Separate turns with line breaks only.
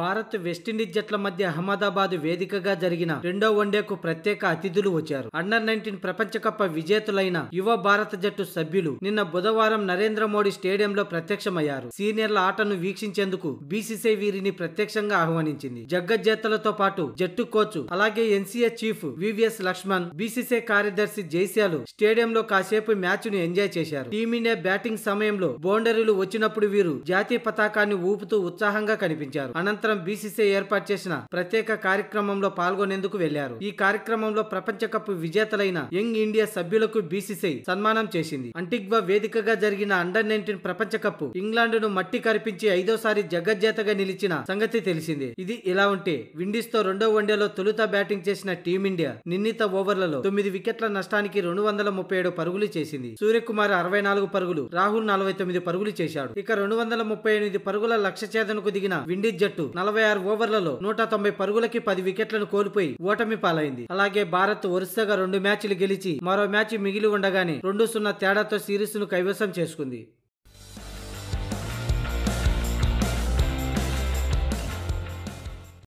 Bharat West Indies జట్ల మధ్య అహ్మదాబాద్ వేదికగా జరిగిన రెండో వన్డేకు ప్రత్యేక అతిథులు వచ్చారు అండర్ నైన్టీన్ ప్రపంచ కప్ విజేతలైన యువ భారత జట్టు సభ్యులు నిన్న బుధవారం నరేంద్ర మోడీ స్టేడియంలో ప్రత్యక్షమయ్యారు సీనియర్ల ఆటను వీక్షించేందుకు బీసీసీ వీరిని ప్రత్యక్షంగా ఆహ్వానించింది జగ్గజ్జేతలతో పాటు జట్టు కోచ్ అలాగే NCA chief VVS Laxman BCCI కార్యదర్శి జైశాలు స్టేడియంలో కాసేపు మ్యాచ్ ను ఎంజాయ్ చేశారు టీమిండియా బ్యాటింగ్ సమయంలో బౌండరీలు వచ్చినప్పుడు వీరు జాతీయ పతాకాన్ని ఊపుతూ ఉత్సాహంగా కనిపించారు అనంతరం అనంతరం బీసీసీ ఏర్పాటు చేసిన ప్రత్యేక కార్యక్రమంలో పాల్గొనేందుకు వెళ్లారు ఈ కార్యక్రమంలో ప్రపంచ కప్ విజేతలైన యంగ్ ఇండియా సభ్యులకు బీసీసీ సన్మానం చేసింది అంటిగ్వా వేదికగా జరిగిన అండర్ నైన్టీన్ ప్రపంచ కప్ ఇంగ్లాండ్ ను మట్టి కరిపించి ఐదోసారి జగజ్జేతగా నిలిచిన సంగతి తెలిసింది ఇది ఇలా ఉంటే విండీస్ తో రెండో వన్డేలో తొలుత బ్యాటింగ్ చేసిన టీమిండియా నిర్ణీత ఓవర్లలో తొమ్మిది వికెట్ల నష్టానికి రెండు వందల ముప్పై ఏడు పరుగులు చేసింది సూర్యకుమార్ అరవై నాలుగు పరుగులు రాహుల్ నలభై తొమ్మిది పరుగులు చేశాడు ఇక రెండు వందల ముప్పై ఎనిమిది పరుగుల లక్ష్య ఛేదనకు దిగిన విండీస్ జట్టు నలభై ఆరు ఓవర్లలో నూట తొంభై పరుగులకి పది వికెట్లను కోల్పోయి ఓటమి పాలైంది అలాగే భారత్ వరుసగా రెండు మ్యాచ్లు గెలిచి మరో మ్యాచ్ మిగిలి ఉండగానే రెండు సున్నా తేడాతో సిరీస్ ను కైవసం చేసుకుంది